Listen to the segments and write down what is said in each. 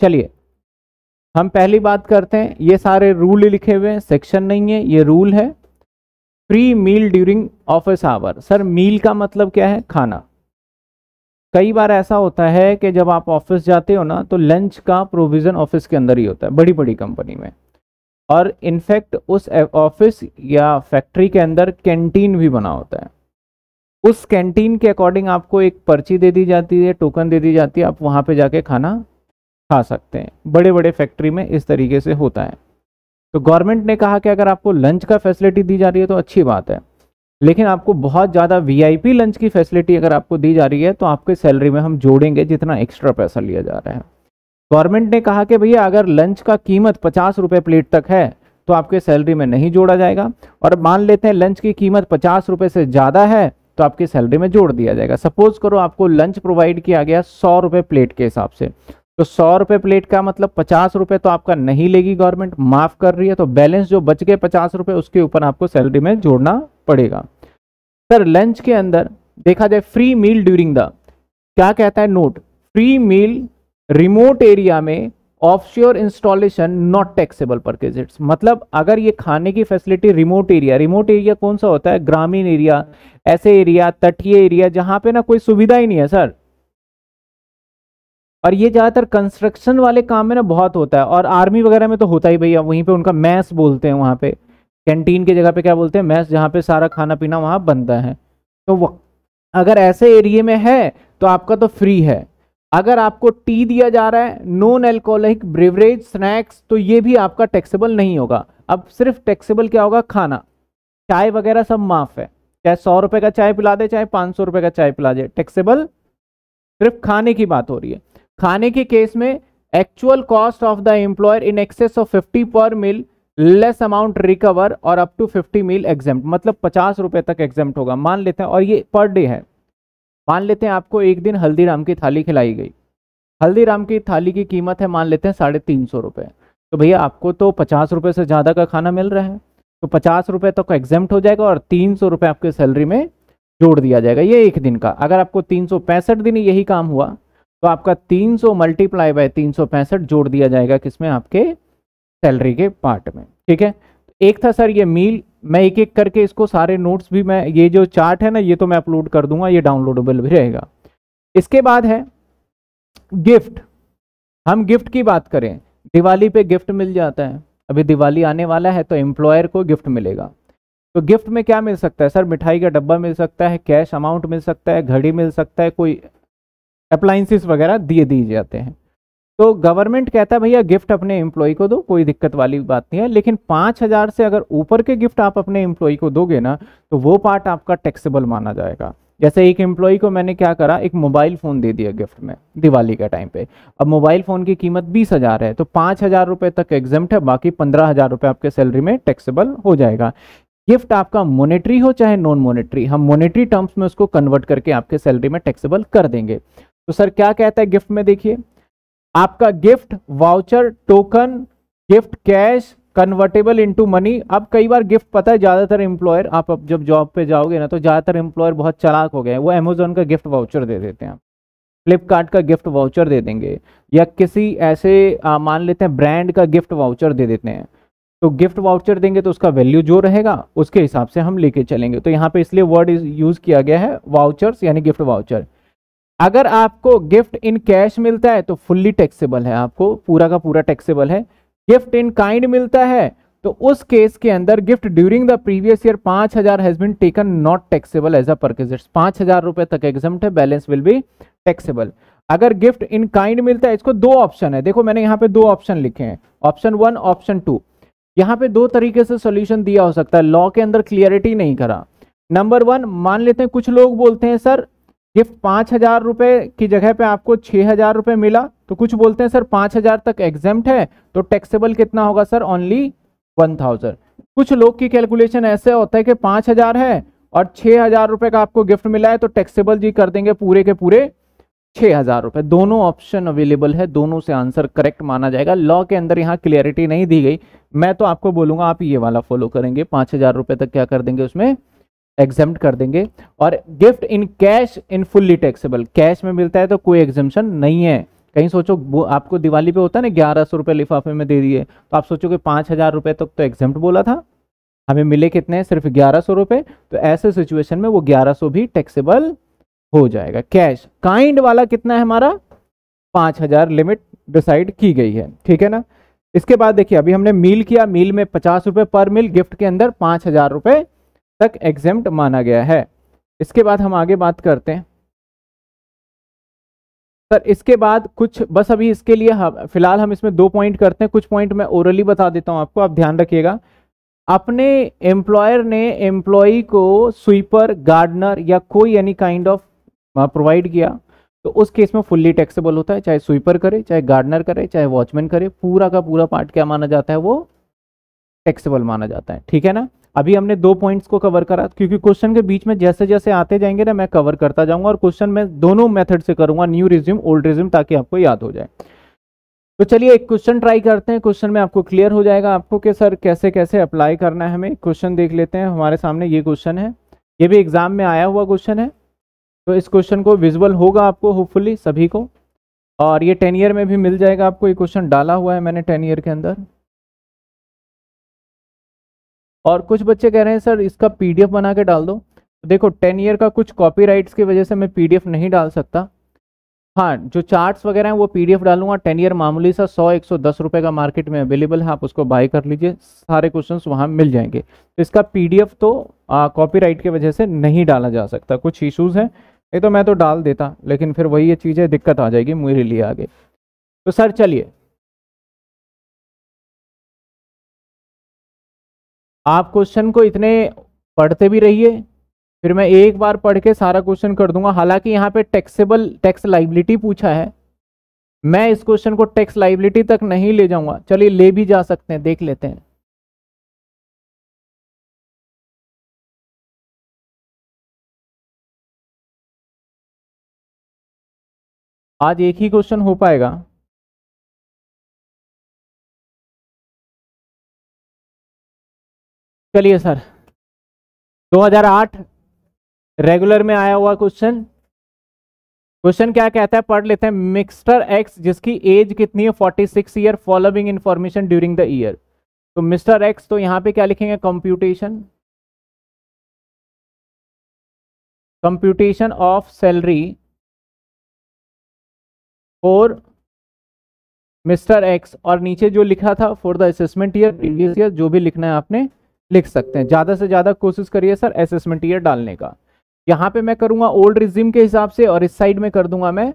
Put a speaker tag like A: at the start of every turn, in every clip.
A: चलिए हम पहली बात करते हैं ये सारे रूल लिखे हुए हैं सेक्शन नहीं है ये रूल है free meal during office hour sir meal का मतलब क्या है खाना कई बार ऐसा होता है कि जब आप ऑफिस जाते हो ना तो लंच का प्रोविज़न ऑफिस के अंदर ही होता है बड़ी बड़ी कंपनी में और इनफैक्ट उस ऑफिस या फैक्ट्री के अंदर कैंटीन भी बना होता है उस कैंटीन के अकॉर्डिंग आपको एक पर्ची दे दी जाती है टोकन दे दी जाती है आप वहाँ पे जाके खाना खा सकते हैं बड़े बड़े फैक्ट्री में इस तरीके से होता है तो गवर्नमेंट ने कहा कि अगर आपको लंच का फैसिलिटी दी जा रही है तो अच्छी बात है लेकिन आपको बहुत ज़्यादा वीआईपी लंच की फैसिलिटी अगर आपको दी जा रही है तो आपके सैलरी में हम जोड़ेंगे जितना एक्स्ट्रा पैसा लिया जा रहा है गवर्नमेंट ने कहा कि भैया अगर लंच का कीमत पचास रुपये प्लेट तक है तो आपके सैलरी में नहीं जोड़ा जाएगा और मान लेते हैं लंच की कीमत पचास रुपये से ज़्यादा है तो आपकी सैलरी में जोड़ दिया जाएगा सपोज करो आपको लंच प्रोवाइड किया गया सौ रुपये प्लेट के हिसाब से तो सौ रुपये प्लेट का मतलब पचास रुपये तो आपका नहीं लेगी गवर्नमेंट माफ़ कर रही है तो बैलेंस जो बच गए पचास रुपये उसके ऊपर आपको सैलरी में जोड़ना पड़ेगा सर लंच के अंदर देखा जाए फ्री मील ड्यूरिंग द क्या कहता है note free meal remote area में ऑफशोर इंस्टॉलेशन नॉट टैक्सेबल पर मतलब अगर ये खाने की facility remote area remote area कौन सा होता है ग्रामीण एरिया ऐसे एरिया तटीय एरिया जहां पे ना कोई सुविधा ही नहीं है सर और ये ज़्यादातर कंस्ट्रक्शन वाले काम में ना बहुत होता है और आर्मी वगैरह में तो होता ही भैया वहीं पे उनका मैस बोलते हैं वहाँ पे कैंटीन की जगह पे क्या बोलते हैं मैस जहाँ पे सारा खाना पीना वहाँ बनता है तो अगर ऐसे एरिए में है तो आपका तो फ्री है अगर आपको टी दिया जा रहा है नॉन एल्कोहलिक ब्रेवरेज स्नैक्स तो ये भी आपका टैक्सेबल नहीं होगा अब सिर्फ टैक्सेबल क्या होगा खाना चाय वगैरह सब माफ़ है चाहे सौ रुपये का चाय पिला दे चाहे पाँच सौ रुपये का चाय पिला दे टैक्सेबल सिर्फ खाने की बात हो रही है खाने के केस में actual cost of the employer in excess of fifty per meal less amount recover और up to fifty meal exempt मतलब पचास रुपए तक एग्जाम होगा मान लेते हैं और ये पर डे है मान लेते हैं आपको एक दिन हल्दीराम की थाली खिलाई गई हल्दीराम की थाली की कीमत है मान लेते हैं साढ़े तीन सौ रुपए तो भैया आपको तो पचास रुपए से ज़्यादा का खाना मिल रहा है तो पचास रुपये तक तो हो जाएगा और तीन सौ रुपए आपके सैलरी में जोड़ दिया जाएगा ये एक दिन का अगर आपको तीन सौ पैंसठ दिन यही काम हुआ तो आपका 300 सौ मल्टीप्लाई बाय तीन जोड़ दिया जाएगा किसमें आपके सैलरी के पार्ट में ठीक है एक था सर ये मील मैं एक एक करके इसको सारे नोट्स भी मैं ये जो चार्ट है ना ये तो मैं अपलोड कर दूंगा ये डाउनलोडेबल भी रहेगा इसके बाद है गिफ्ट हम गिफ्ट की बात करें दिवाली पे गिफ्ट मिल जाता है अभी दिवाली आने वाला है तो एम्प्लॉयर को गिफ्ट मिलेगा तो गिफ्ट में क्या मिल सकता है सर मिठाई का डब्बा मिल सकता है कैश अमाउंट मिल सकता है घड़ी मिल सकता है कोई अप्लाइंसिस वगैरह दिए दिए जाते हैं तो गवर्नमेंट कहता है भैया गिफ्ट अपने एम्प्लॉय को दो कोई दिक्कत वाली बात नहीं है लेकिन पाँच हज़ार से अगर ऊपर के गिफ्ट आप अपने एम्प्लॉय को दोगे ना तो वो पार्ट आपका टैक्सेबल माना जाएगा जैसे एक एम्प्लॉई को मैंने क्या करा एक मोबाइल फ़ोन दे दिया गिफ्ट में दिवाली के टाइम पे अब मोबाइल फ़ोन की कीमत बीस हज़ार है तो पाँच हज़ार रुपये तक एग्जम्ट है बाकी पंद्रह हज़ार रुपये आपके सैलरी में टैक्सेबल हो जाएगा गिफ्ट आपका मोनेटरी हो चाहे नॉन मोनेटरी हम मोनेटरी टर्म्स में उसको कन्वर्ट करके आपके सैलरी में टैक्सेबल कर देंगे तो सर क्या कहता है गिफ्ट में देखिए आपका gift voucher token gift cash convertible into money अब कई बार गिफ्ट पता है ज़्यादातर एम्प्लॉयर आप अब जब जॉब पे जाओगे ना तो ज़्यादातर एम्प्लॉयर बहुत चलाक हो गए हैं वो अमेजोन का गिफ्ट वाउचर दे देते हैं फ्लिपकार्ट का गिफ्ट वाउचर दे देंगे या किसी ऐसे आ, मान लेते हैं ब्रांड का गिफ्ट वाउचर दे देते हैं तो गिफ्ट वाउचर देंगे तो उसका वैल्यू जो रहेगा उसके हिसाब से हम लेके चलेंगे तो यहाँ पे इसलिए वर्ड यूज़ किया गया है वाउचर्स यानी गिफ्ट वाउचर अगर आपको गिफ्ट इन कैश मिलता है तो फुल्ली टैक्सेबल है आपको पूरा का पूरा टैक्सेबल है गिफ्ट इन काइंड मिलता है तो उस केस के अंदर gift during the previous year पांच हजार has been taken not taxable as a perquisites पांच हजार रुपए तक एग्जाम है बैलेंस विल बी टैक्सेबल अगर गिफ्ट इन काइंड मिलता है इसको दो ऑप्शन है देखो मैंने यहाँ पे दो ऑप्शन लिखे हैं ऑप्शन वन ऑप्शन टू यहाँ पे दो तरीके से सोल्यूशन दिया हो सकता है लॉ के अंदर क्लियरिटी नहीं करा नंबर वन मान लेते हैं कुछ लोग बोलते हैं सर ये पाँच हजार रुपये की जगह पे आपको छः हजार रुपये मिला तो कुछ बोलते हैं सर पाँच हजार तक एग्जाम है तो टैक्सेबल कितना होगा सर ओनली वन थाउजेंड कुछ लोग की कैलकुलेशन ऐसे होता है कि पाँच हजार है और छः हजार रुपये का आपको गिफ्ट मिला है तो टैक्सेबल जी कर देंगे पूरे के पूरे छः हजार रुपये दोनों ऑप्शन अवेलेबल है दोनों से आंसर करेक्ट माना जाएगा लॉ के अंदर यहाँ क्लियरिटी नहीं दी गई मैं तो आपको बोलूँगा आप ये वाला फॉलो करेंगे पाँच हजार रुपये तक क्या कर देंगे उसमें एग्जाम कर देंगे और gift in cash in fully taxable cash में मिलता है तो कोई एग्जामेशन नहीं है कहीं सोचो वो आपको दिवाली पे होता है ना ग्यारह सौ रुपये लिफाफे में दे दिए तो आप कि पाँच हज़ार रुपये तक तो, तो एग्जाम बोला था हमें मिले कितने सिर्फ ग्यारह सौ रुपये तो ऐसे सिचुएशन में वो ग्यारह सौ भी टैक्सेबल हो जाएगा कैश काइंड वाला कितना है हमारा पाँच हज़ार लिमिट डिसाइड की गई है ठीक है ना इसके बाद देखिए अभी हमने मील किया मील में पचास रुपये पर मील गिफ्ट के अंदर पाँच हज़ार रुपये तक एग्जेम्प्ट माना गया है इसके बाद हम आगे बात करते हैं सर इसके बाद कुछ बस अभी इसके लिए हाँ, फिलहाल हम इसमें दो पॉइंट करते हैं कुछ पॉइंट मैं ओरली बता देता हूं आपको आप ध्यान रखिएगा अपने एम्प्लॉयर ने एम्प्लॉय को स्वीपर गार्डनर या कोई एनी काइंड ऑफ प्रोवाइड किया तो उस केस में फुल्ली टैक्सेबल होता है चाहे स्वीपर करे चाहे गार्डनर करे चाहे वॉचमैन करे पूरा का पूरा पार्ट क्या माना जाता है वो टैक्सेबल माना जाता है ठीक है ना अभी हमने दो पॉइंट्स को कवर करा क्योंकि क्वेश्चन के बीच में जैसे जैसे आते जाएंगे ना मैं कवर करता जाऊंगा और क्वेश्चन में दोनों मेथड से करूंगा न्यू रिज्यूम ओल्ड रिज्यूम ताकि आपको याद हो जाए तो चलिए एक क्वेश्चन ट्राई करते हैं क्वेश्चन में आपको क्लियर हो जाएगा आपको कि सर कैसे कैसे अप्लाई करना है हमें क्वेश्चन देख लेते हैं हमारे सामने ये क्वेश्चन है ये भी एग्जाम में आया हुआ क्वेश्चन है तो इस क्वेश्चन को विजुअल होगा आपको होपफुली सभी को और ये टेन ईयर में भी मिल
B: जाएगा आपको ये क्वेश्चन डाला हुआ है मैंने टेन ईयर के अंदर
A: और कुछ बच्चे कह रहे हैं सर इसका पीडीएफ बना के डाल दो तो देखो टेन ईयर का कुछ कॉपीराइट्स की वजह से मैं पीडीएफ नहीं डाल सकता हाँ जो चार्ट्स वगैरह हैं वो पीडीएफ डालूंगा टेन ईयर मामूली सा सौ एक सौ दस रुपये का मार्केट में अवेलेबल है आप उसको बाय कर लीजिए सारे क्वेश्चंस वहाँ मिल जाएंगे तो इसका पीडीएफ तो कॉपीराइट की वजह से नहीं डाला जा सकता कुछ इशूज़ हैं ये तो मैं तो डाल देता लेकिन फिर वही ये चीज़ें दिक्कत आ जाएगी मेरे लिए आगे तो सर चलिए आप क्वेश्चन को इतने पढ़ते भी रहिए फिर मैं एक बार पढ़ के सारा क्वेश्चन कर दूंगा हालांकि यहाँ पे टैक्सेबल टैक्स लाइबिलिटी पूछा है मैं इस क्वेश्चन को
C: टैक्स लाइबिलिटी तक नहीं ले जाऊंगा चलिए ले भी जा सकते हैं देख लेते हैं आज एक ही क्वेश्चन हो पाएगा चलिए सर 2008 रेगुलर में आया हुआ
A: क्वेश्चन क्वेश्चन क्या कहता है पढ़ लेते हैं मिस्टर एक्स जिसकी एज कितनी है 46 year following information during the year तो मिस्टर एक्स तो यहाँ पे क्या लिखेंगे
C: computation computation of salary for
A: mister X और नीचे जो लिखा था for the assessment year previous year जो भी लिखना है आपने लिख सकते हैं ज़्यादा से ज़्यादा कोशिश करिए सर असेसमेंट ईयर डालने का यहाँ पे मैं करूंगा ओल्ड रिज्यूम के हिसाब से और इस साइड में कर दूंगा मैं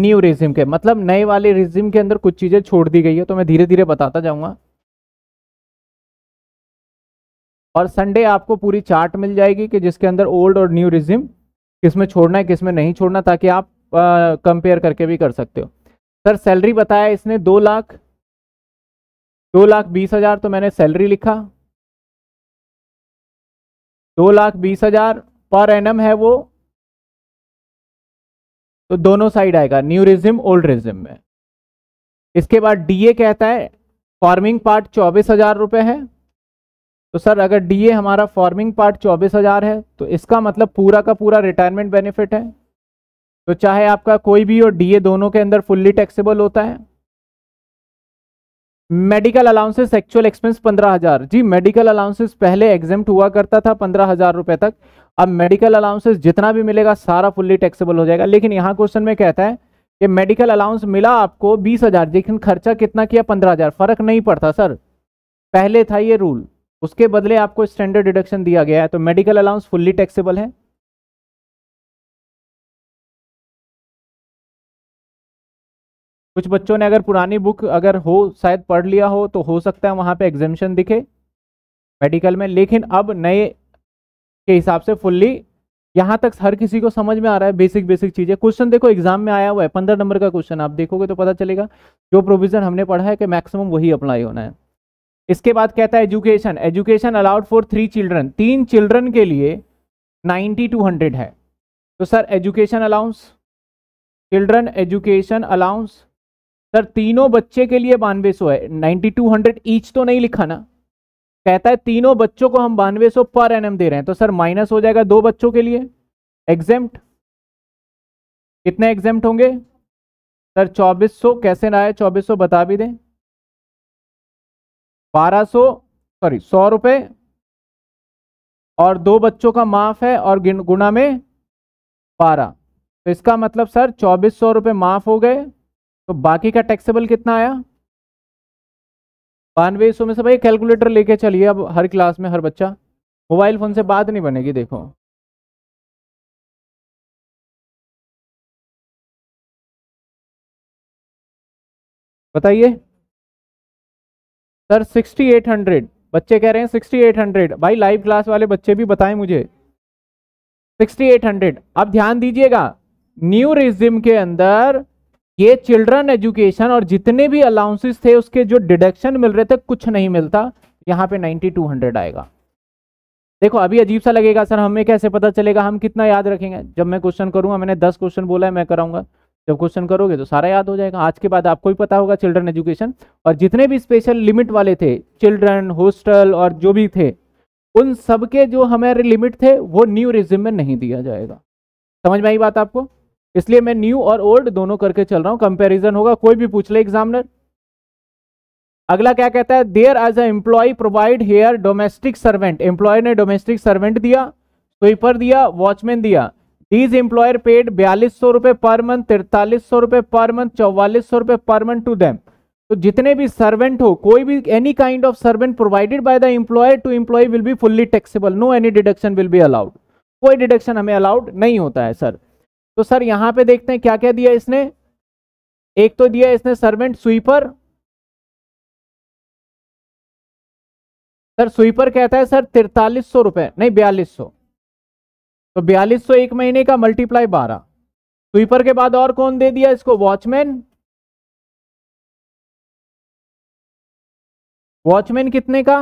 A: न्यू रिज्यूम के मतलब नए वाले रिज्यूम के अंदर कुछ चीज़ें छोड़ दी गई है तो मैं धीरे धीरे बताता जाऊंगा और संडे आपको पूरी चार्ट मिल जाएगी कि जिसके अंदर ओल्ड और न्यू रिज्यूम किस में छोड़ना है किस में नहीं छोड़ना ताकि आप कंपेयर करके भी कर सकते हो सर सैलरी बताया इसने दो लाख दो लाख बीस हज़ार तो मैंने सैलरी लिखा
C: दो लाख बीस हजार पर एनम है वो तो दोनों साइड आएगा न्यू रिज्म ओल्ड रिज्म में
A: इसके बाद डीए कहता है फार्मिंग पार्ट चौबीस हजार रुपये है तो सर अगर डीए हमारा फार्मिंग पार्ट चौबीस हजार है तो इसका मतलब पूरा का पूरा रिटायरमेंट बेनिफिट है तो चाहे आपका कोई भी हो डीए दोनों के अंदर फुल्ली टैक्सेबल होता है मेडिकल अलाउंसेस एक्चुअल एक्सपेंस पंद्रह हजार जी मेडिकल अलाउंसेस पहले एग्जेम्प्ट हुआ करता था पंद्रह हजार रुपए तक अब मेडिकल अलाउंसेस जितना भी मिलेगा सारा फुल्ली टैक्सेबल हो जाएगा लेकिन यहाँ क्वेश्चन में कहता है कि मेडिकल अलाउंस मिला आपको बीस हजार लेकिन खर्चा कितना किया पंद्रह हजार फर्क नहीं पड़ता सर पहले था ये रूल उसके
C: बदले आपको स्टैंडर्ड डिडक्शन दिया गया है तो मेडिकल अलाउंस फुल्ली टैक्सेबल है कुछ बच्चों ने
B: अगर
A: पुरानी बुक अगर हो शायद पढ़ लिया हो तो हो सकता है वहाँ पे एग्जामेशन दिखे मेडिकल में लेकिन अब नए के हिसाब से फुल्ली यहाँ तक हर किसी को समझ में आ रहा है बेसिक बेसिक चीज़ें क्वेश्चन देखो एग्जाम में आया हुआ है पंद्रह नंबर का क्वेश्चन आप देखोगे तो पता चलेगा जो प्रोविज़न हमने पढ़ा है कि मैक्सिमम वही अप्लाई होना है इसके बाद कहता है education education allowed for three children तीन चिल्ड्रन के लिए नाइन्टी टू हंड्रेड है तो sir education allowance children education allowance sir तीनों बच्चे के लिए बानवे सौ है नाइन्टी टू हंड्रेड ईच तो नहीं लिखा ना कहता है तीनों बच्चों को हम बानवे सौ पर एन दे रहे हैं तो सर माइनस हो जाएगा दो बच्चों के लिए एग्जेम्प्ट कितने एग्जेम्प्ट होंगे सर चौबीस सौ कैसे ना आए
B: चौबीस सौ बता भी दें बारह सौ सॉरी सौ रुपये
A: और दो बच्चों का माफ है और गुना में बारह तो इसका मतलब सर चौबीस सौ रुपये माफ हो गए तो बाकी का टैक्सेबल कितना आया बानवे सौ में से भाई कैलकुलेटर लेके चलिए अब हर
C: क्लास में हर बच्चा मोबाइल फ़ोन से बात नहीं बनेगी देखो बताइए सर सिक्सटी एट हंड्रेड बच्चे कह रहे हैं सिक्सटी
A: एट हंड्रेड भाई लाइव क्लास वाले बच्चे भी बताएं मुझे सिक्सटी एट हंड्रेड अब ध्यान दीजिएगा न्यू रिजिम के अंदर ये चिल्ड्रन एजुकेशन और जितने भी अलाउंसेस थे उसके जो डिडक्शन मिल रहे थे कुछ नहीं मिलता यहाँ पे 9200 टू हंड्रेड आएगा देखो अभी अजीब सा लगेगा सर हमें कैसे पता चलेगा हम कितना याद रखेंगे जब मैं क्वेश्चन करूंगा मैंने दस क्वेश्चन बोला है मैं कराऊंगा जब क्वेश्चन करोगे तो सारा याद हो जाएगा आज के बाद आपको भी पता होगा चिल्ड्रन एजुकेशन और जितने भी स्पेशल लिमिट वाले थे चिल्ड्रन हॉस्टल और जो भी थे उन सबके जो हमारे लिमिट थे वो न्यू रिज्यूम में नहीं दिया जाएगा समझ में आई बात आपको इसलिए मैं न्यू और ओल्ड दोनों करके चल रहा हूं कंपैरिजन होगा कोई भी पूछ ले एग्जामिनर अगला क्या कहता है there as employer provide her domestic servant employer ने डोमेस्टिक सर्वेंट दिया स्वीपर दिया वॉचमैन दिया दीज एम्प्लॉयर पेड बयालीस सौ रुपए पर मंथ तिरतालीस सौ रुपए पर मंथ चौवालीस सौ रुपए पर मंथ टू देम तो जितने भी सर्वेंट हो कोई भी any kind of servant provided by the employer to employee will be fully taxable no any deduction will be allowed कोई डिडक्शन हमें अलाउड नहीं होता है सर तो सर यहां पे देखते हैं क्या क्या दिया इसने एक तो दिया इसने सर्वेंट
B: स्वीपर सर स्वीपर
A: कहता है सर तिरतालीस सौ रुपए नहीं बयालीस सौ तो बयालीस सौ एक महीने का
C: मल्टीप्लाई बारह स्वीपर के बाद और कौन दे दिया इसको वॉचमैन वॉचमैन कितने का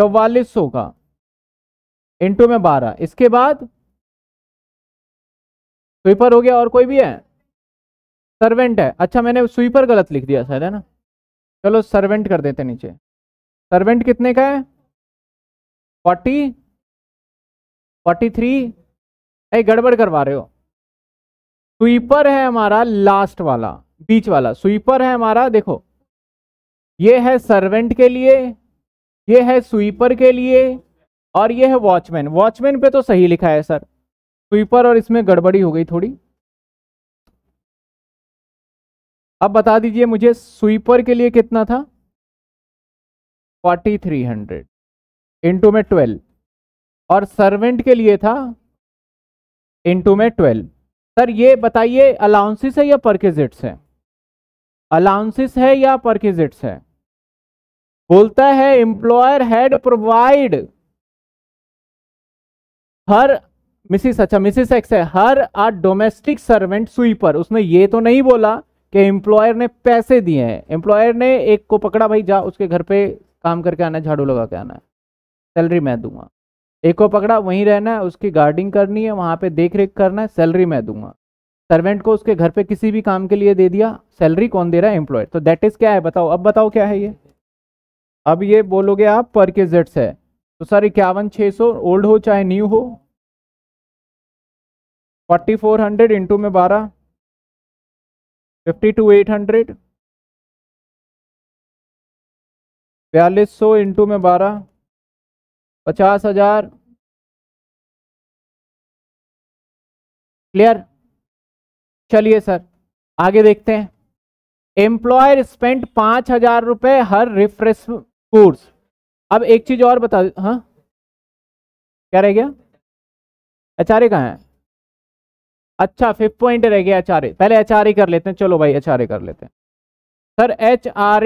C: चौवालीस सौ का इंटू में बारह इसके बाद स्वीपर हो गया और कोई भी है सर्वेंट
B: है अच्छा मैंने स्वीपर गलत लिख दिया शायद है ना चलो सर्वेंट कर देते नीचे सर्वेंट कितने का है फोर्टी फोर्टी थ्री
A: अरे गड़बड़ करवा रहे हो स्वीपर है हमारा लास्ट वाला बीच वाला स्वीपर है हमारा देखो ये है सर्वेंट के लिए ये है स्वीपर के लिए और ये है वॉचमैन वॉचमैन पे तो सही लिखा है सर स्वीपर और इसमें गड़बड़ी हो गई थोड़ी
B: अब बता दीजिए मुझे स्वीपर के लिए कितना था फोर्टी
A: थ्री हंड्रेड इंटू में ट्वेल्व और सर्वेंट के लिए था इंटू में ट्वेल्व सर ये बताइए अलाउंसिस है या परकेजिट्स है अलाउंसिस है या परकेजिट्स है बोलता है employer had provide her Mrs अच्छा मिसिस एक्स है her are domestic servant sweeper उसने ये तो नहीं बोला कि एम्प्लॉयर ने पैसे दिए हैं एम्प्लॉयर ने एक को पकड़ा भाई जा उसके घर पे काम करके आना झाड़ू लगा के आना है सैलरी मैं दूंगा एक को पकड़ा वहीं रहना है उसकी गार्डिंग करनी है वहाँ पे देख रेख करना है सैलरी मैं दूंगा सर्वेंट को उसके घर पे किसी भी काम के लिए दे दिया सैलरी कौन दे रहा है एम्प्लॉयर तो दैट इज़ क्या है बताओ अब बताओ क्या है ये अब ये बोलोगे आप पर के जेट्स है तो सर इक्यावन छः सौ ओल्ड हो चाहे न्यू हो
C: फोर्टी फोर हंड्रेड इंटू में बारह फिफ्टी टू एट हंड्रेड बयालीस सौ इंटू में बारह पचास हजार क्लियर चलिए सर आगे देखते
B: हैं एम्प्लॉयर स्पेंट पांच हजार रुपए हर रिफ्रेश कोर्स अब एक चीज और बता हाँ क्या रह गया एच आर ए कहाँ है अच्छा फिफ्थ पॉइंट रह गया एच आर ए पहले एच कर लेते हैं चलो भाई एच
A: आर ए कर लेते हैं sir H R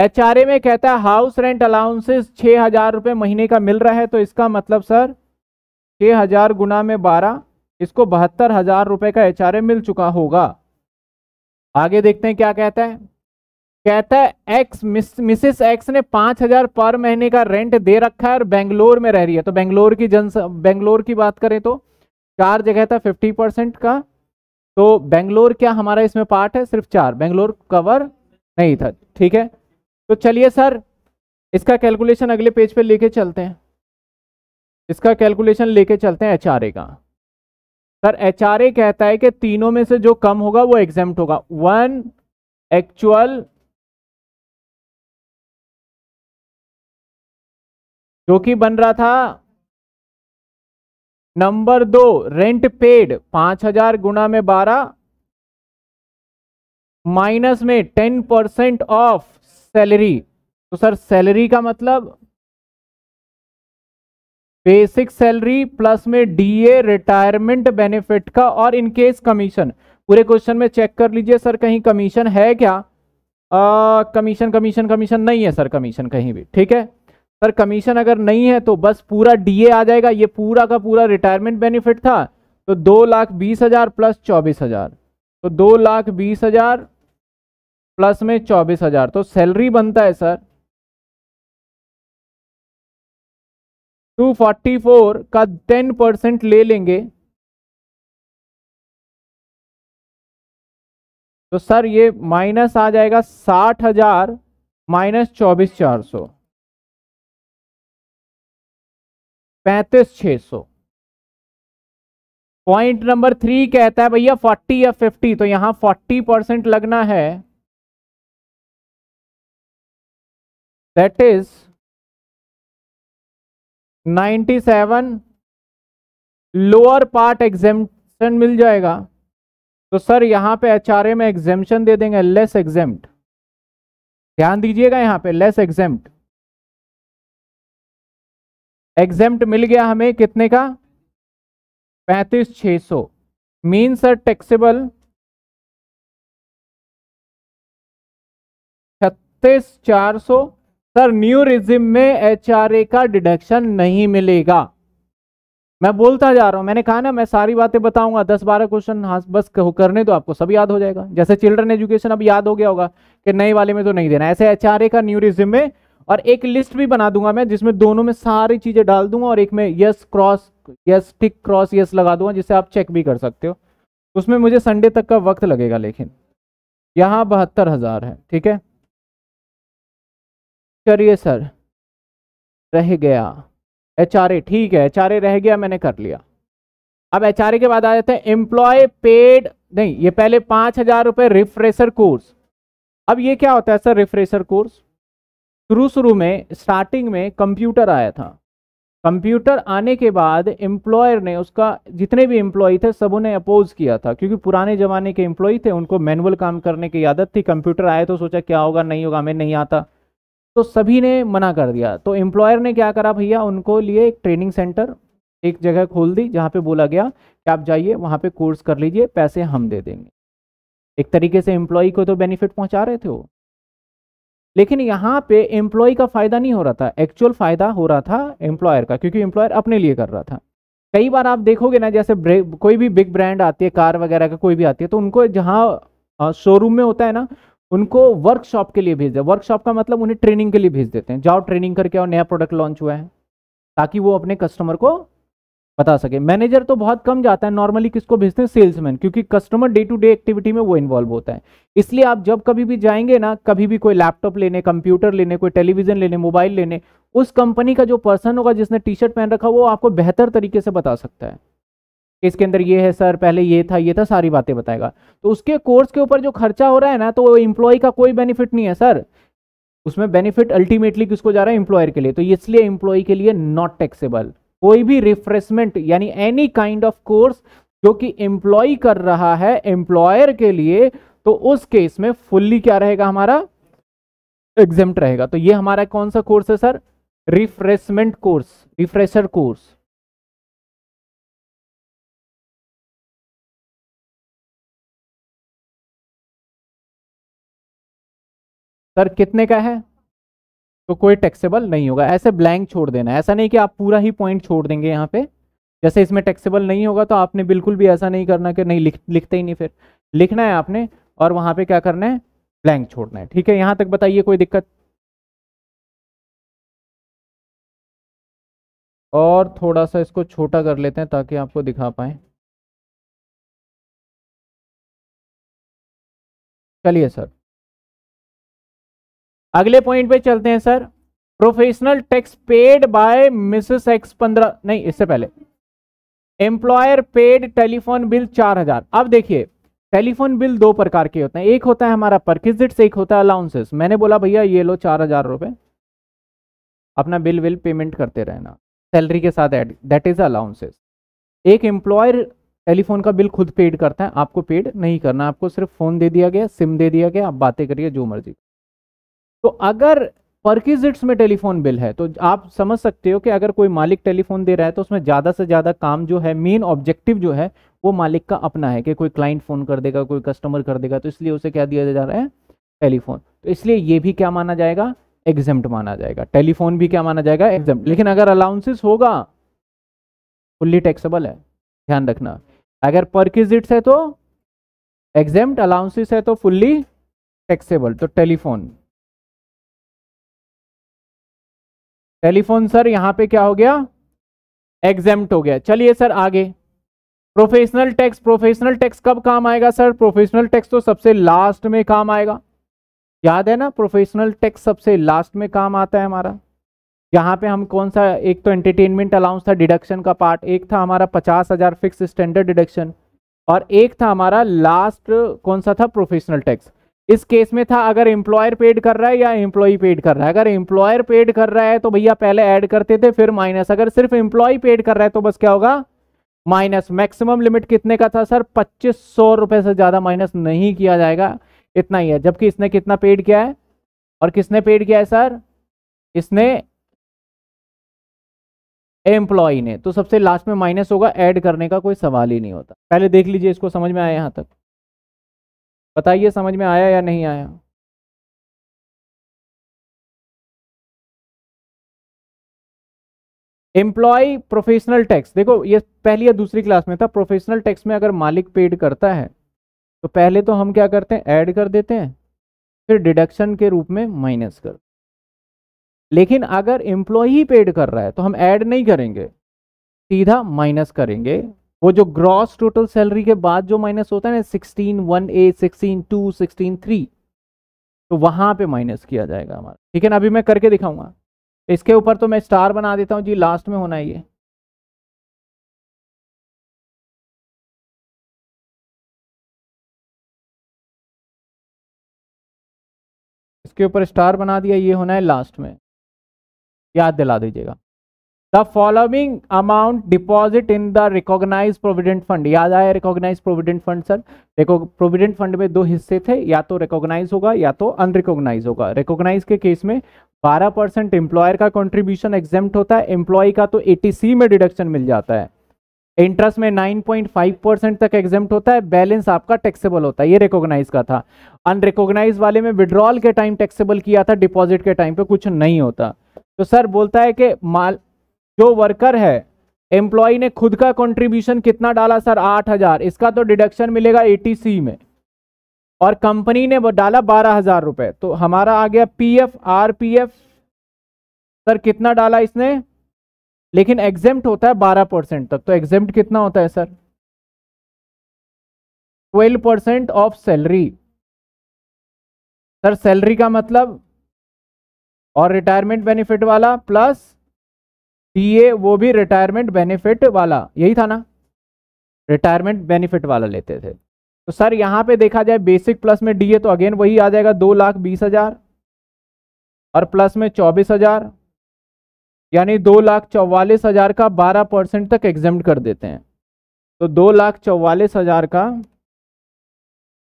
A: H R A में कहता है हाउस रेंट अलाउंसेस छः हजार रुपये महीने का मिल रहा है तो इसका मतलब सर छः हजार गुना में बारह इसको बहत्तर हजार रुपये का एच आर ए मिल चुका होगा आगे देखते हैं क्या कहता है कहता है एक्स मिस, मिसेस एक्स ने पाँच हजार पर महीने का रेंट दे रखा है और बेंगलोर में रह रही है तो बेंगलोर की जन बेंगलोर की बात करें तो चार जगह था फिफ्टी परसेंट का तो बेंगलोर क्या हमारा इसमें पार्ट है सिर्फ चार बेंगलोर कवर नहीं था ठीक है तो चलिए सर इसका कैलकुलेशन अगले पेज पे लेके चलते हैं इसका कैलकुलेशन लेके चलते हैं एचआरए का सर एचआरए कहता है कि तीनों में से जो कम होगा वो एग्जाम
C: होगा वन एक्चुअल जो कि बन रहा था
A: नंबर दो रेंट पेड पांच हजार गुना में बारह माइनस में टेन परसेंट ऑफ सैलरी तो सर सैलरी का मतलब बेसिक सैलरी प्लस में डीए रिटायरमेंट बेनिफिट का और इनकेस कमीशन पूरे क्वेश्चन में चेक कर लीजिए सर कहीं कमीशन है क्या कमीशन कमीशन कमीशन नहीं है सर कमीशन कहीं भी ठीक है सर कमीशन अगर नहीं है तो बस पूरा डीए आ जाएगा ये पूरा का पूरा रिटायरमेंट बेनिफिट था तो दो लाख बीस हज़ार प्लस चौबीस हज़ार तो दो लाख बीस हज़ार प्लस में चौबीस हज़ार तो सैलरी बनता है सर
C: टू फोर्टी फोर का टेन परसेंट ले लेंगे
B: तो सर ये माइनस आ जाएगा साठ हजार माइनस चौबीस चार सौ पैंतीस छः सौ पॉइंट नंबर थ्री कहता है भैया फोर्टी या फिफ्टी तो यहां फोर्टी
C: परसेंट लगना है that is ninety seven
A: lower part exemption मिल जाएगा तो सर यहां पे एच में एग्जेम्पन दे देंगे लेस एग्जेम्प्ट ध्यान दीजिएगा यहां पे लेस एग्जेम्प्ट
B: एग्जेम्प्ट मिल गया हमें कितने का पैंतीस छ सौ मीन्स अ टैक्सेबल छत्तीस चार सौ सर
A: न्यू रिजिम में एचआरए का डिडक्शन नहीं मिलेगा मैं बोलता जा रहा हूं मैंने कहा ना मैं सारी बातें बताऊंगा दस बारह क्वेश्चन हाँ बस करने तो आपको सब याद हो जाएगा जैसे चिल्ड्रन एजुकेशन अब याद हो गया होगा कि नए वाले में तो नहीं देना ऐसे एचआरए का न्यू रिजिम में और एक लिस्ट भी बना दूंगा मैं जिसमें दोनों में सारी चीज़ें डाल दूंगा और एक में yes cross yes tick cross yes लगा दूंगा जिससे आप चेक भी कर सकते हो उसमें मुझे संडे तक का वक्त लगेगा लेकिन
B: यहाँ बहत्तर हज़ार है ठीक है चलिए
A: सर रह गया एच ठीक है एच रह गया मैंने कर लिया अब एच के बाद आ जाते हैं एम्प्लॉय पेड नहीं ये पहले पांच हज़ार रुपये रिफ्रेशर कोर्स अब ये क्या होता है सर रिफ्रेशर कोर्स शुरू शुरू में स्टार्टिंग में कंप्यूटर आया था कंप्यूटर आने के बाद एम्प्लॉयर ने उसका जितने भी एम्प्लॉय थे सब उन्हें अपोज किया था क्योंकि पुराने ज़माने के एम्प्लॉय थे उनको मैनुअल काम करने की आदत थी कंप्यूटर आए तो सोचा क्या होगा नहीं होगा हमें नहीं आता तो सभी ने मना कर दिया तो एम्प्लॉयर ने क्या करा भैया उनको लिए एक ट्रेनिंग सेंटर एक जगह खोल दी जहाँ पे बोला गया कि आप जाइए वहाँ पर कोर्स कर लीजिए पैसे हम दे देंगे एक तरीके से एम्प्लॉय को तो बेनिफिट पहुँचा रहे थे वो लेकिन यहाँ पे एम्प्लॉय का फायदा नहीं हो रहा था एक्चुअल फायदा हो रहा था एम्प्लॉयर का क्योंकि एम्प्लॉयर अपने लिए कर रहा था कई बार आप देखोगे ना जैसे कोई भी बिग ब्रांड आती है कार वगैरह का कोई भी आती है तो उनको जहाँ शोरूम में होता है ना उनको वर्कशॉप के लिए भेज दे वर्कशॉप का मतलब उन्हें ट्रेनिंग के लिए भेज देते हैं जाओ ट्रेनिंग करके और नया प्रोडक्ट लॉन्च हुआ है ताकि वो अपने कस्टमर को बता सके मैनेजर तो बहुत कम जाता है नॉर्मली किसको भेजते हैं सेल्समैन क्योंकि customer day to day activity में वो इन्वॉल्व होता है इसलिए आप जब कभी भी जाएंगे ना कभी भी कोई लैपटॉप लेने कंप्यूटर लेने कोई टेलीविजन लेने मोबाइल लेने उस कंपनी का जो पर्सन होगा जिसने टी शर्ट पहन रखा वो आपको बेहतर तरीके से बता सकता है इसके अंदर ये है सर पहले ये था ये था सारी बातें बताएगा तो उसके कोर्स के ऊपर जो खर्चा हो रहा है ना तो इम्प्लॉय का कोई बेनिफिट नहीं है सर उसमें बेनिफिट अल्टीमेटली किसको जा रहा है इंप्लॉयर के लिए तो इसलिए इंप्लॉय के लिए नॉट टैक्सेबल कोई भी रिफ्रेशमेंट यानी एनी काइंड ऑफ कोर्स जो कि एम्प्लॉय कर रहा है एम्प्लॉयर के लिए तो उस केस में फुल्ली क्या रहेगा हमारा एग्जाम रहेगा तो ये हमारा कौन सा
C: कोर्स है sir refreshment course refresher course sir कितने का है तो कोई
A: टैक्सेबल नहीं होगा ऐसे ब्लैंक छोड़ देना ऐसा नहीं कि आप पूरा ही पॉइंट छोड़ देंगे यहाँ पे जैसे इसमें टैक्सेबल नहीं होगा तो आपने बिल्कुल भी ऐसा नहीं करना कि नहीं लिख लिखते ही नहीं फिर लिखना है आपने और वहाँ पे क्या करना है ब्लैंक छोड़ना है ठीक है यहाँ तक बताइए कोई दिक्कत
C: और थोड़ा सा इसको छोटा कर लेते हैं ताकि आपको दिखा पाए चलिए सर अगले पॉइंट पे चलते हैं sir
A: professional tax paid by Mrs X पंद्रह नहीं इससे पहले एम्प्लॉयर पेड टेलीफोन बिल चार हजार अब देखिए टेलीफोन बिल दो प्रकार के होते हैं एक होता है हमारा परकिजिट्स एक होता है अलाउंसेस मैंने बोला भैया ये लो चार हजार रुपये अपना बिल विल पेमेंट करते रहना सैलरी के साथ एड दैट इज अलाउंसेस एक एम्प्लॉयर टेलीफोन का बिल खुद पेड करता है आपको पेड नहीं करना आपको सिर्फ फ़ोन दे दिया गया सिम दे दिया गया आप बातें करिए जो मर्जी तो अगर परकिजिट्स में टेलीफोन बिल है तो आप समझ सकते हो कि अगर कोई मालिक टेलीफोन दे रहा है तो उसमें ज़्यादा से ज़्यादा काम जो है मेन ऑब्जेक्टिव जो है वो मालिक का अपना है कि कोई क्लाइंट फ़ोन कर देगा कोई कस्टमर कर देगा तो इसलिए उसे क्या दिया जा रहा है टेलीफोन तो इसलिए ये भी क्या माना जाएगा एग्जेप्ट माना जाएगा टेलीफोन भी क्या माना जाएगा एग्जेप्ट लेकिन अगर अलाउंसेस होगा फुल्ली टैक्सेबल है ध्यान रखना अगर परकिजिट्स है तो एग्जाम अलाउंसेस
B: है तो फुल्ली टैक्सेबल तो टेलीफोन
A: टेलीफोन सर यहाँ पे क्या हो गया एग्जेम्प्ट हो गया चलिए सर आगे प्रोफेशनल टैक्स प्रोफेशनल टैक्स कब काम आएगा सर प्रोफेशनल टैक्स तो सबसे लास्ट में काम आएगा याद है ना प्रोफेशनल टैक्स सबसे लास्ट में काम आता है हमारा यहाँ पे हम कौन सा एक तो एंटरटेनमेंट अलाउंस था डिडक्शन का पार्ट एक था हमारा पचास हज़ार फिक्स स्टैंडर्ड डिडक्शन और एक था हमारा लास्ट कौन सा था प्रोफेशनल टैक्स इस केस में था अगर एम्प्लॉयर पेड कर रहा है या एम्प्लॉय पेड कर रहा है अगर एम्प्लॉयर पेड कर रहा है तो भैया पहले ऐड करते थे फिर माइनस अगर सिर्फ एम्प्लॉय पेड कर रहा है तो बस क्या होगा माइनस मैक्सिमम लिमिट कितने का था सर पच्चीस सौ रुपये से ज़्यादा माइनस नहीं किया जाएगा इतना ही है जबकि इसने कितना पेड किया है और किसने पेड किया है सर इसने एम्प्लॉय ने तो सबसे लास्ट में माइनस होगा
B: ऐड करने का कोई सवाल ही नहीं होता पहले देख लीजिए इसको समझ में आया यहाँ तक बताइए
C: समझ में आया या नहीं आया एम्प्लॉय प्रोफेशनल टैक्स देखो ये
A: पहली या दूसरी क्लास में था प्रोफेशनल टैक्स में अगर मालिक पेड करता है तो पहले तो हम क्या करते हैं ऐड कर देते हैं फिर डिडक्शन के रूप में माइनस कर लेकिन अगर एम्प्लॉय ही पेड कर रहा है तो हम ऐड नहीं करेंगे सीधा माइनस करेंगे वो जो ग्रॉस टोटल सैलरी के बाद जो माइनस होता है ना sixteen one A sixteen two sixteen three तो वहाँ पे माइनस किया जाएगा हमारा ठीक है ना अभी मैं करके दिखाऊंगा
C: इसके ऊपर तो मैं स्टार बना देता हूँ जी लास्ट में होना ये इसके ऊपर स्टार बना दिया ये होना है लास्ट में
A: याद दिला दीजिएगा the following amount deposit in the recognise provident fund याद आया रिकॉग्नाइज प्रोविडेंट फंड सर देखो प्रोविडेंट फंड में दो हिस्से थे या तो रिकॉग्नाइज होगा या तो अनरिकॉग्नाइज होगा रिकॉग्नाइज के केस में 12 परसेंट एम्प्लॉयर का कॉन्ट्रीब्यूशन एग्जेम्ट होता है एम्प्लॉय का तो एटीसी में डिडक्शन मिल जाता है इंटरेस्ट में 9.5 परसेंट तक एग्जेम्प्ट होता है बैलेंस आपका टैक्सेबल होता है ये रिकॉग्नाइज का था अनरिकॉग्नाइज वाले में विड्रॉल के टाइम टैक्सेबल किया था डिपॉजिट के टाइम पे कुछ नहीं होता तो सर बोलता है कि माल जो वर्कर है एम्प्लॉय ने खुद का कंट्रीब्यूशन कितना डाला सर आठ हजार इसका तो डिडक्शन मिलेगा एटीसी में और कंपनी ने डाला बारह हजार रुपए तो हमारा आ गया पीएफ आरपीएफ सर कितना डाला इसने लेकिन एग्जेम होता है बारह परसेंट तक तो एग्जेम
B: कितना होता है sir twelve percent of salary sir salary का मतलब और रिटायरमेंट
A: बेनिफिट वाला प्लस ए वो भी रिटायरमेंट बेनिफिट वाला यही था ना रिटायरमेंट बेनिफिट वाला लेते थे तो सर यहाँ पे देखा जाए बेसिक प्लस में डीए तो अगेन वही आ जाएगा दो लाख बीस हजार और प्लस में चौबीस हजार यानी दो लाख चौवालीस हजार का बारह परसेंट तक एग्जाम कर देते हैं तो दो लाख चौवालीस हजार का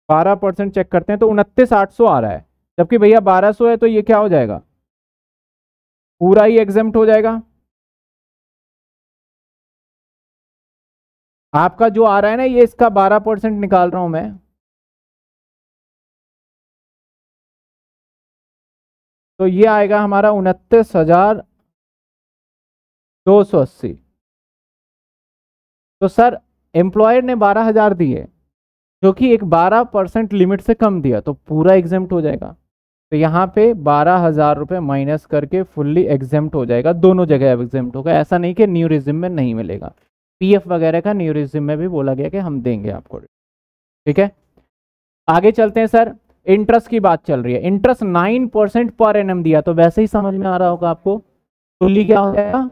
A: बारह परसेंट
B: चेक करते हैं तो उनतीस आठ सौ आ रहा है जबकि भैया बारह सौ है तो ये क्या हो जाएगा
C: पूरा ही एग्जाम हो जाएगा आपका जो आ रहा है ना ये इसका बारह परसेंट निकाल रहा हूं मैं तो ये आएगा हमारा उनतीस हजार दो सौ अस्सी
A: तो सर एम्प्लॉयर ने बारह हजार दिए जो कि एक बारह परसेंट लिमिट से कम दिया तो पूरा एग्जेम्प्ट हो जाएगा तो यहाँ पे बारह हजार रुपये माइनस करके फुल्ली एग्जेम्प्ट हो जाएगा दोनों जगह एग्जेम्प्ट होगा ऐसा नहीं कि न्यू रिज्यूम में नहीं मिलेगा पीएफ वगैरह का न्यूरिज्म में भी बोला गया कि हम देंगे आपको ठीक है आगे चलते हैं सर इंटरेस्ट की बात चल रही है इंटरेस्ट नाइन परसेंट पर एन दिया तो वैसे ही समझ में आ रहा होगा आपको फुल्ली क्या हो जाएगा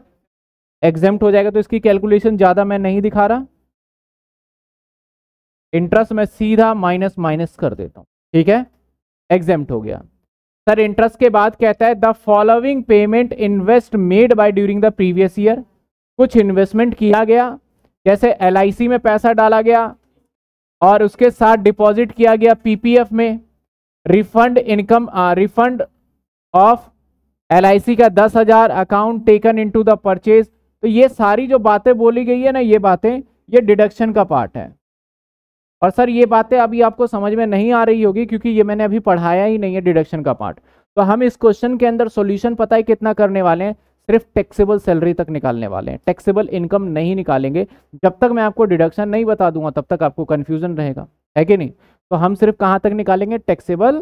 A: एग्जेम्प्ट हो जाएगा तो इसकी कैलकुलेशन ज़्यादा मैं नहीं दिखा रहा इंटरेस्ट मैं सीधा माइनस माइनस कर देता हूं ठीक है एग्जेप्ट हो गया सर इंटरेस्ट के बाद कहता है the following payment invest made by during the previous year कुछ इन्वेस्टमेंट किया गया जैसे एल में पैसा डाला गया और उसके साथ डिपॉजिट किया गया पीपीएफ में refund income refund of L का दस हज़ार account taken into the purchase तो ये सारी जो बातें बोली गई है ना ये बातें ये डिडक्शन का पार्ट है और सर ये बातें अभी आपको समझ में नहीं आ रही होगी क्योंकि ये मैंने अभी पढ़ाया ही नहीं है डिडक्शन का पार्ट तो हम इस क्वेश्चन के अंदर सोल्यूशन पता ही कितना करने वाले हैं सिर्फ टैक्सेबल सैलरी तक निकालने वाले हैं टैक्सेबल इनकम नहीं निकालेंगे जब तक मैं आपको डिडक्शन नहीं बता दूंगा तब तक आपको कन्फ्यूजन रहेगा है कि नहीं तो हम सिर्फ कहाँ तक निकालेंगे टैक्सेबल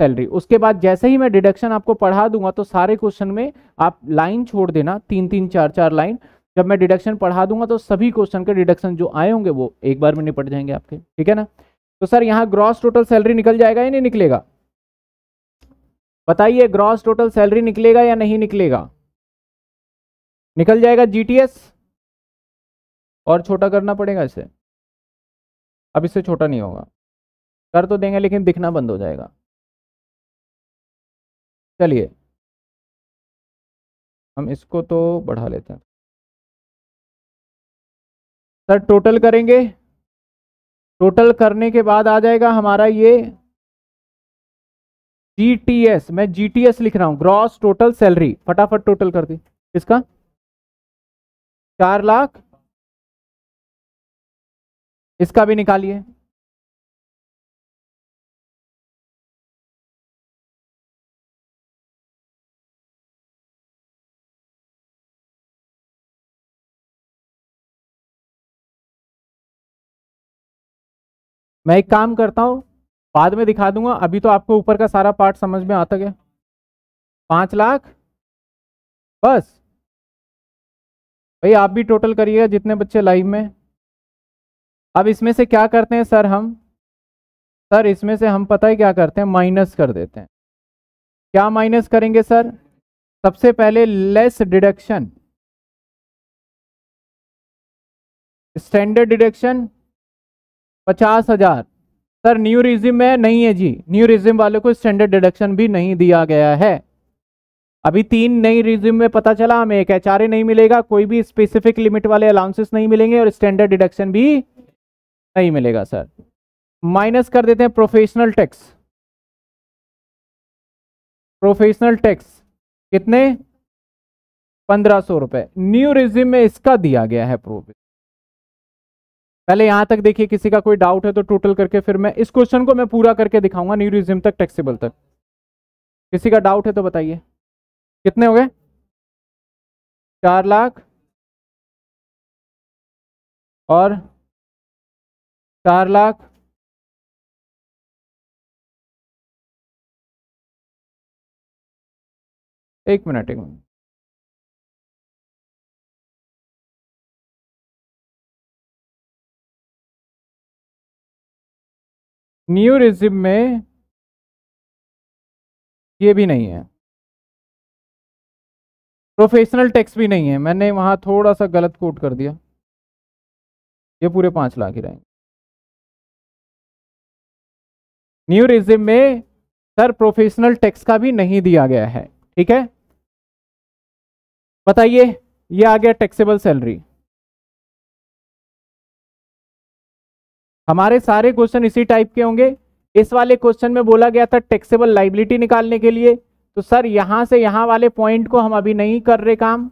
A: सैलरी उसके बाद जैसे ही मैं डिडक्शन आपको पढ़ा दूंगा तो सारे क्वेश्चन में आप लाइन छोड़ देना तीन तीन चार चार लाइन जब मैं डिडक्शन पढ़ा दूंगा तो सभी क्वेश्चन के डिडक्शन जो आए होंगे वो एक बार में निपट जाएंगे आपके ठीक है ना तो सर यहाँ ग्रॉस टोटल सैलरी निकल जाएगा या नहीं निकलेगा बताइए ग्रॉस टोटल सैलरी निकलेगा या नहीं
B: निकलेगा निकल जाएगा एस और
C: छोटा करना पड़ेगा इसे अब इससे छोटा नहीं होगा कर तो देंगे लेकिन दिखना बंद हो जाएगा चलिए हम इसको तो बढ़ा लेते हैं
B: सर टोटल करेंगे टोटल करने के बाद आ जाएगा हमारा ये
A: एस मैं एस लिख रहा हूं ग्रॉस टोटल सैलरी
C: फटाफट टोटल कर दी किसका चार लाख इसका भी निकालिए मैं एक काम करता हूं बाद में
B: दिखा दूंगा अभी तो आपको ऊपर का सारा पार्ट समझ में आता गया पांच लाख बस भाई आप भी टोटल करिएगा जितने बच्चे लाइव में अब इसमें से क्या करते हैं सर हम सर इसमें से हम पता ही क्या करते हैं माइनस कर देते हैं क्या माइनस करेंगे सर सबसे पहले लेस डिडक्शन
A: स्टैंडर्ड डिडक्शन पचास हजार सर न्यू रिज्यूम में नहीं है जी न्यू रिज्यूम वाले को स्टैंडर्ड डिडक्शन भी नहीं दिया गया है अभी तीन नई रिज्यूम में पता चला हमें एक एच नहीं मिलेगा कोई भी स्पेसिफिक लिमिट वाले अलाउंसेस नहीं मिलेंगे और स्टैंडर्ड डिडक्शन भी नहीं मिलेगा सर माइनस कर देते हैं प्रोफेशनल
B: टैक्स प्रोफेशनल टैक्स कितने
A: पंद्रह सौ रुपए न्यू रिज्यूम में इसका दिया गया है प्रोविजन पहले यहां तक देखिए किसी का कोई डाउट है तो टोटल करके फिर मैं इस क्वेश्चन को मैं पूरा करके
C: दिखाऊंगा न्यू रिज्यूम तक टैक्सेबल तक किसी का डाउट है तो बताइए कितने हो गए चार लाख और चार लाख एक मिनट एक मिनट न्यू रिजिम में ये भी नहीं है प्रोफेशनल टैक्स भी नहीं है मैंने वहाँ थोड़ा सा गलत कोट कर दिया
B: ये पूरे पाँच लाख ही रहेंगे न्यू रिज्यूम में सर प्रोफेशनल टैक्स का भी नहीं दिया गया है ठीक है बताइए ये आ गया टैक्सेबल सैलरी
A: हमारे सारे क्वेश्चन इसी टाइप के होंगे इस वाले क्वेश्चन में बोला गया था टैक्सेबल लाइबिलिटी निकालने के लिए तो सर यहां से यहां वाले पॉइंट को हम अभी नहीं कर रहे काम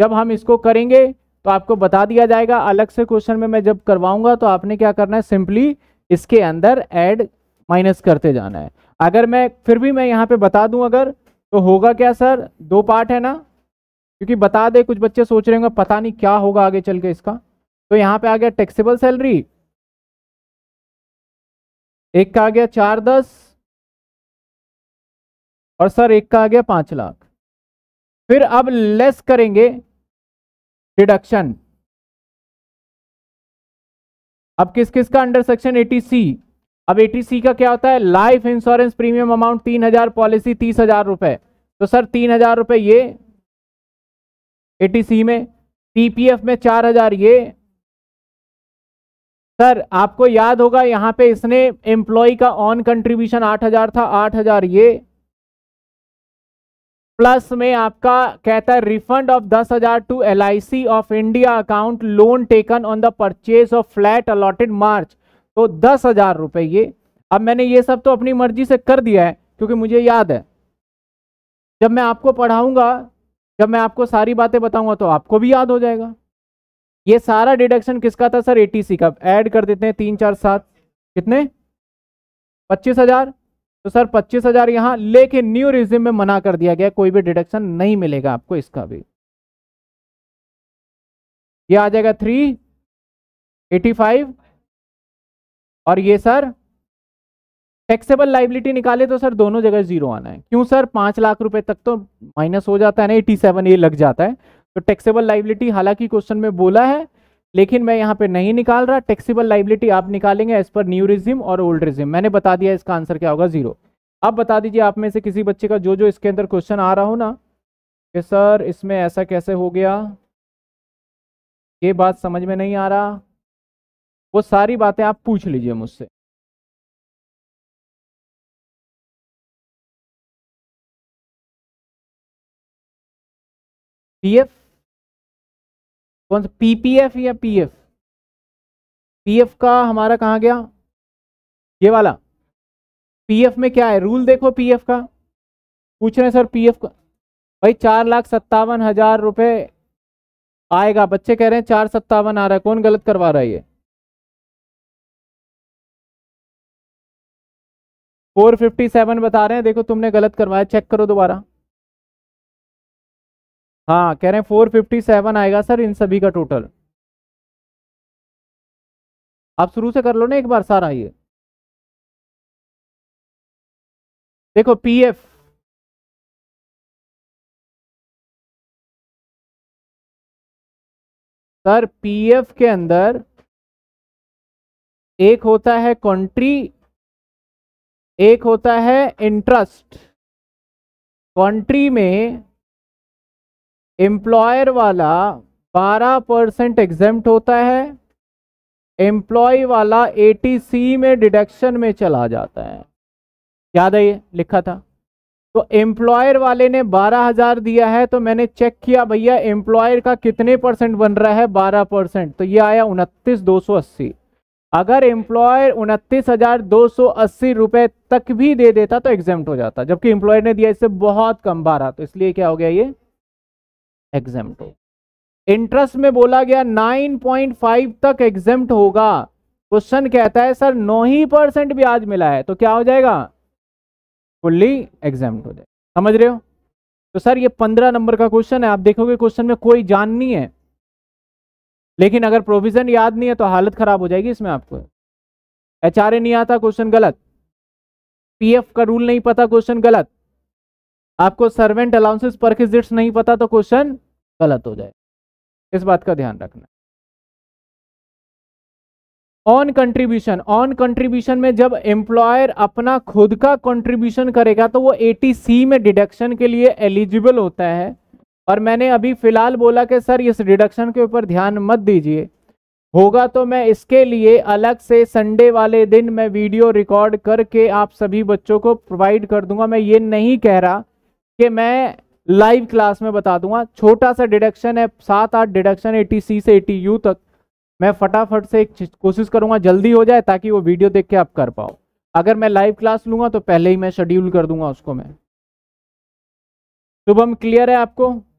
A: जब हम इसको करेंगे तो आपको बता दिया जाएगा अलग से क्वेश्चन में मैं जब करवाऊंगा तो आपने क्या करना है सिंपली इसके अंदर एड माइनस करते जाना है अगर मैं फिर भी मैं यहाँ पे बता दूं अगर तो होगा क्या सर दो पार्ट है ना क्योंकि बता दे कुछ बच्चे सोच रहे होंगे पता नहीं क्या होगा आगे चल के इसका
B: तो यहाँ पे आ गया टैक्सेबल सैलरी एक का आ गया चार दस और सर एक का आ गया पांच लाख फिर अब लेस करेंगे डिडक्शन
A: अब किस किस का अंडर सेक्शन एटी सी अब एटी सी का क्या होता है लाइफ इंश्योरेंस प्रीमियम अमाउंट तीन हजार पॉलिसी तीस हजार रुपए तो सर तीन हजार रुपए ये एटी सी में पीपीएफ में चार हजार ये
B: सर आपको याद होगा यहां पे इसने एम्प्लॉय का ऑन
A: कंट्रीब्यूशन आठ हजार था आठ हजार ये प्लस में आपका कहता है रिफंड ऑफ दस हजार to L I C of India account loan taken on the purchase of flat allotted March तो दस हजार रुपये ये अब मैंने ये सब तो अपनी मर्जी से कर दिया है क्योंकि मुझे याद है जब मैं आपको पढ़ाऊंगा जब मैं आपको सारी बातें बताऊंगा तो आपको भी याद हो जाएगा ये सारा डिडक्शन किसका था सर एटीसी का ऐड कर देते हैं तीन चार सात कितने पच्चीस हजार तो सर पच्चीस हजार यहां लेकिन न्यू रिज्यूम में मना कर दिया गया कोई भी डिडक्शन
C: नहीं मिलेगा आपको इसका भी ये आ जाएगा थ्री एटी फाइव और ये सर
A: टैक्सेबल लाइबिलिटी निकाले तो सर दोनों जगह जीरो आना है क्यों सर पांच लाख रुपए तक तो माइनस हो जाता है ना एटी सेवन ये लग जाता है तो टैक्सेबल लाइबिलिटी हालांकि क्वेश्चन में बोला है लेकिन मैं यहाँ पे नहीं निकाल रहा टैक्सीबल लाइबिलिटी आप निकालेंगे एज पर न्यू रिजिम और ओल्ड रिजिम मैंने बता दिया इसका आंसर क्या होगा जीरो अब बता दीजिए आप में से किसी बच्चे का जो जो इसके अंदर क्वेश्चन आ रहा हो ना कि सर इसमें ऐसा कैसे हो गया ये बात समझ में नहीं
B: आ
C: रहा वो सारी बातें आप पूछ लीजिए मुझसे पीएफ कौन सा पीपीएफ या पीएफ पीएफ का हमारा कहाँ गया ये वाला
A: पीएफ में क्या है रूल देखो पीएफ का पूछ रहे सर पीएफ का भाई चार लाख सत्तावन हजार रुपये आएगा बच्चे कह रहे हैं चार सत्तावन आ रहा है कौन
C: गलत करवा रहा है ये फोर फिफ्टी सेवन बता रहे हैं देखो तुमने गलत करवाया चेक करो दोबारा हाँ कह रहे हैं फोर फिफ्टी सेवन आएगा सर इन सभी का टोटल आप शुरू से कर लो ना एक बार सारा ये देखो पीएफ सर पीएफ के अंदर एक होता है कंट्री
B: एक होता है इंटरेस्ट कंट्री में
A: एम्प्लॉयर वाला 12 परसेंट एग्जेम्ट होता है एम्प्लॉय वाला ए सी में डिडक्शन में चला जाता है याद है ये लिखा था तो एम्प्लॉयर वाले ने 12000 दिया है तो मैंने चेक किया भैया एम्प्लॉयर का कितने परसेंट बन रहा है 12 परसेंट तो ये आया उनतीस दो सौ अस्सी अगर एम्प्लॉयर उनतीस हजार दो सौ अस्सी रुपए तक भी दे देता तो एग्जेम्ट हो जाता जबकि एम्प्लॉयर ने दिया इससे बहुत कम बारह तो इसलिए क्या हो गया ये एग्जाम इंटरेस्ट में बोला गया 9.5 तक एग्जाम होगा क्वेश्चन कहता है सर नौ ही परसेंट ब्याज मिला है तो क्या हो जाएगा फुल्ली एग्जाम हो जाएगा समझ रहे हो तो सर ये पंद्रह नंबर का क्वेश्चन है आप देखोगे क्वेश्चन में कोई जान नहीं है लेकिन अगर प्रोविजन याद नहीं है तो हालत खराब हो जाएगी इसमें आपको एच नहीं आता क्वेश्चन गलत पी का रूल नहीं पता क्वेश्चन गलत आपको सर्वेंट अलाउंसेस पर किस
B: नहीं पता तो क्वेश्चन गलत हो जाए इस बात का ध्यान रखना
A: ऑन कंट्रीब्यूशन ऑन कंट्रीब्यूशन में जब एम्प्लॉयर अपना खुद का कंट्रीब्यूशन करेगा तो वो ए में डिडक्शन के लिए एलिजिबल होता है और मैंने अभी फिलहाल बोला कि सर इस डिडक्शन के ऊपर ध्यान मत दीजिए होगा तो मैं इसके लिए अलग से संडे वाले दिन मैं वीडियो रिकॉर्ड करके आप सभी बच्चों को प्रोवाइड कर दूंगा मैं ये नहीं कह रहा कि मैं लाइव क्लास में बता दूंगा छोटा सा डिडक्शन है सात आठ डिडक्शन एटी सी से एटी यू तक मैं फटाफट से एक कोशिश करूंगा जल्दी हो जाए ताकि वो वीडियो देख के आप कर पाओ अगर मैं लाइव
C: क्लास लूंगा तो पहले ही मैं शेड्यूल कर दूंगा उसको मैं शुभम क्लियर है आपको